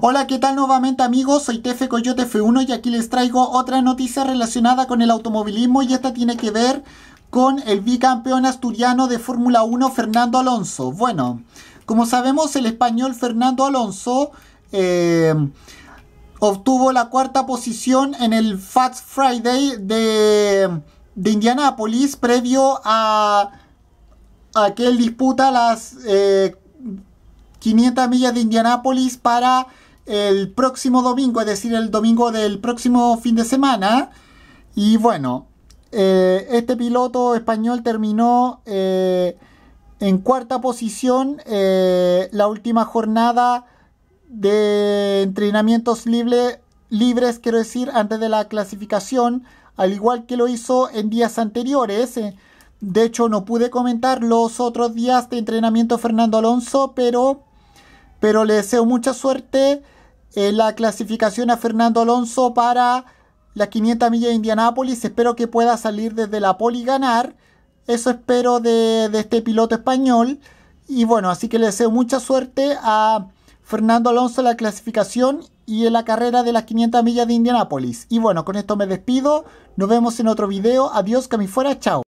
Hola, ¿qué tal nuevamente amigos? Soy Tefe Coyote F1 y aquí les traigo otra noticia relacionada con el automovilismo y esta tiene que ver con el bicampeón asturiano de Fórmula 1 Fernando Alonso. Bueno, como sabemos el español Fernando Alonso eh, obtuvo la cuarta posición en el Fast Friday de, Indianápolis previo a, aquel que disputa las... Eh, 500 millas de Indianápolis para el próximo domingo, es decir, el domingo del próximo fin de semana. Y bueno, eh, este piloto español terminó eh, en cuarta posición eh, la última jornada de entrenamientos libres, quiero decir, antes de la clasificación, al igual que lo hizo en días anteriores. De hecho, no pude comentar los otros días de entrenamiento Fernando Alonso, pero pero le deseo mucha suerte en la clasificación a Fernando Alonso para las 500 millas de Indianápolis. Espero que pueda salir desde la poli y ganar. Eso espero de, este piloto español. Y bueno, así que le deseo mucha suerte a Fernando Alonso en la clasificación y en la carrera de las 500 millas de Indianápolis. Y bueno, con esto me despido. Nos vemos en otro video. Adiós, que fuera. Chao.